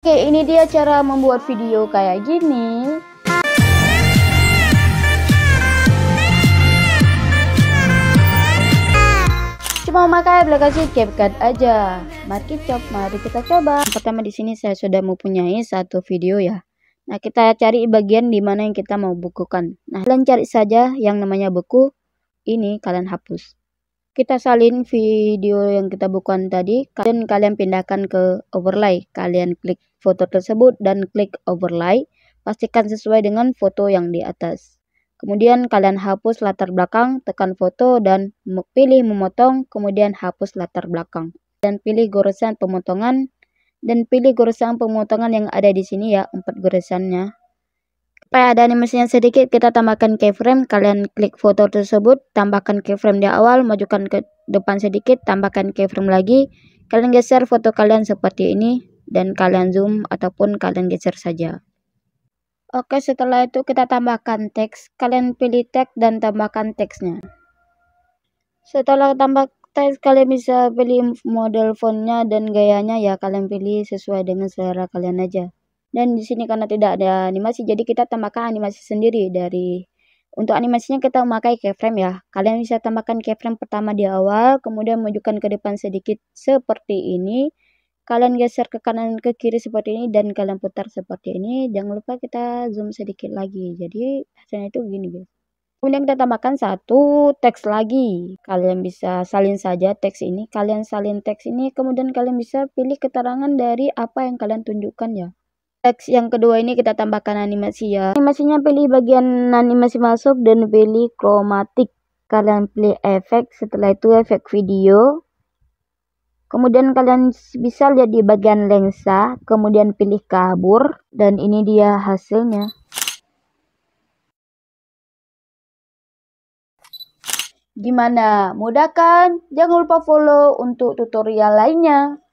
Oke, ini dia cara membuat video kayak gini. Cuma memakai aplikasi CapCut aja. Mari kita mari kita coba. Pertama di sini saya sudah mempunyai satu video ya. Nah, kita cari bagian di mana yang kita mau bukukan. Nah, kalian cari saja yang namanya buku Ini kalian hapus kita salin video yang kita bukan tadi dan kalian pindahkan ke overlay kalian klik foto tersebut dan klik overlay pastikan sesuai dengan foto yang di atas kemudian kalian hapus latar belakang tekan foto dan pilih memotong kemudian hapus latar belakang dan pilih goresan pemotongan dan pilih goresan pemotongan yang ada di sini ya empat goresannya Supaya ada animasinya sedikit, kita tambahkan keyframe. Kalian klik foto tersebut, tambahkan keyframe di awal, majukan ke depan sedikit, tambahkan keyframe lagi. Kalian geser foto kalian seperti ini, dan kalian zoom ataupun kalian geser saja. Oke, setelah itu kita tambahkan teks. Kalian pilih teks dan tambahkan teksnya. Setelah tambah teks, kalian bisa pilih model fontnya dan gayanya ya. Kalian pilih sesuai dengan selera kalian aja. Dan di sini karena tidak ada animasi jadi kita tambahkan animasi sendiri dari untuk animasinya kita memakai keyframe ya. Kalian bisa tambahkan keyframe pertama di awal, kemudian menunjukkan ke depan sedikit seperti ini. Kalian geser ke kanan ke kiri seperti ini dan kalian putar seperti ini. Jangan lupa kita zoom sedikit lagi. Jadi hasilnya itu gini guys. Kemudian kita tambahkan satu teks lagi. Kalian bisa salin saja teks ini. Kalian salin teks ini, kemudian kalian bisa pilih keterangan dari apa yang kalian tunjukkan ya teks yang kedua ini kita tambahkan animasi ya animasinya pilih bagian animasi masuk dan pilih kromatik kalian pilih efek setelah itu efek video kemudian kalian bisa lihat di bagian lensa kemudian pilih kabur dan ini dia hasilnya Gimana? Mudah kan? Jangan lupa follow untuk tutorial lainnya.